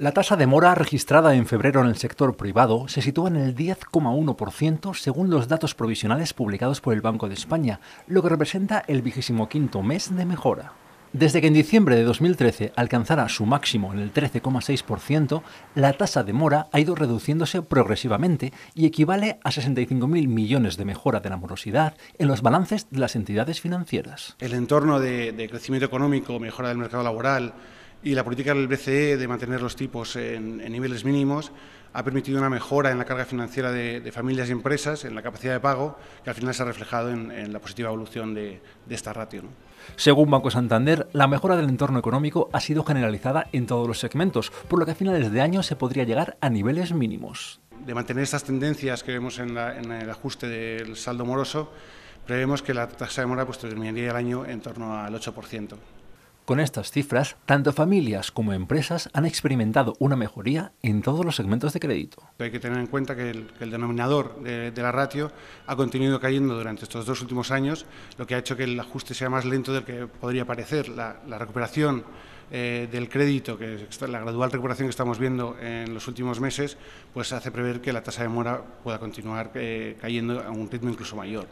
La tasa de mora registrada en febrero en el sector privado se sitúa en el 10,1% según los datos provisionales publicados por el Banco de España, lo que representa el vigésimo quinto mes de mejora. Desde que en diciembre de 2013 alcanzara su máximo en el 13,6%, la tasa de mora ha ido reduciéndose progresivamente y equivale a 65.000 millones de mejora de la morosidad en los balances de las entidades financieras. El entorno de, de crecimiento económico, mejora del mercado laboral, y la política del BCE de mantener los tipos en, niveles mínimos ha permitido una mejora en la carga financiera de, familias y empresas, en la capacidad de pago, que al final se ha reflejado en, la positiva evolución de, esta ratio. Según Banco Santander, la mejora del entorno económico ha sido generalizada en todos los segmentos, por lo que a finales de año se podría llegar a niveles mínimos. De mantener estas tendencias que vemos en, el ajuste del saldo moroso, prevemos que la tasa de mora pues, terminaría el año en torno al 8%. Con estas cifras, tanto familias como empresas han experimentado una mejoría en todos los segmentos de crédito. Hay que tener en cuenta que el, denominador de, la ratio ha continuado cayendo durante estos dos últimos años, lo que ha hecho que el ajuste sea más lento del que podría parecer. La, recuperación eh, del crédito, que es la gradual recuperación que estamos viendo en los últimos meses, pues hace prever que la tasa de mora pueda continuar eh, cayendo a un ritmo incluso mayor.